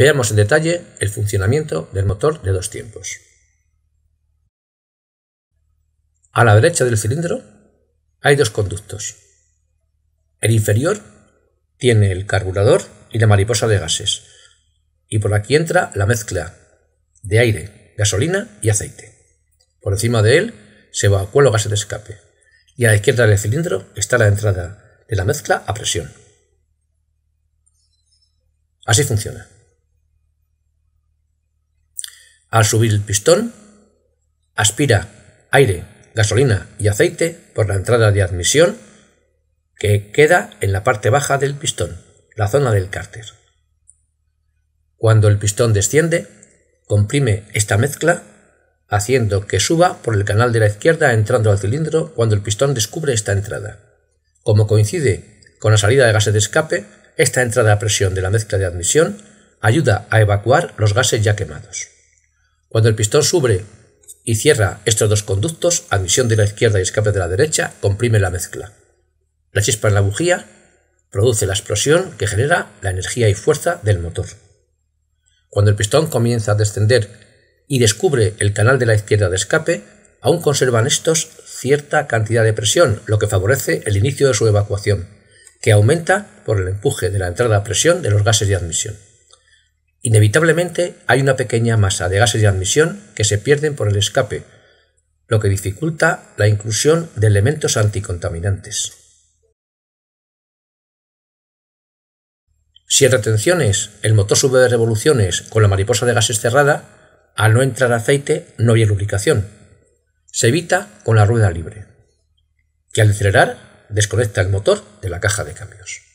Veamos en detalle el funcionamiento del motor de dos tiempos. A la derecha del cilindro hay dos conductos. El inferior tiene el carburador y la mariposa de gases, y por aquí entra la mezcla de aire, gasolina y aceite. Por encima de él se evacúa los gases de escape, y a la izquierda del cilindro está la entrada de la mezcla a presión. Así funciona. Al subir el pistón, aspira aire, gasolina y aceite por la entrada de admisión que queda en la parte baja del pistón, la zona del cárter. Cuando el pistón desciende, comprime esta mezcla haciendo que suba por el canal de la izquierda entrando al cilindro cuando el pistón descubre esta entrada. Como coincide con la salida de gases de escape, esta entrada a presión de la mezcla de admisión ayuda a evacuar los gases ya quemados. Cuando el pistón sube y cierra estos dos conductos, admisión de la izquierda y escape de la derecha, comprime la mezcla. La chispa en la bujía produce la explosión que genera la energía y fuerza del motor. Cuando el pistón comienza a descender y descubre el canal de la izquierda de escape, aún conservan estos cierta cantidad de presión, lo que favorece el inicio de su evacuación, que aumenta por el empuje de la entrada a presión de los gases de admisión. Inevitablemente hay una pequeña masa de gases de admisión que se pierden por el escape, lo que dificulta la inclusión de elementos anticontaminantes. Si en retenciones el motor sube de revoluciones con la mariposa de gases cerrada, al no entrar aceite no hay lubricación. Se evita con la rueda libre, que al acelerar desconecta el motor de la caja de cambios.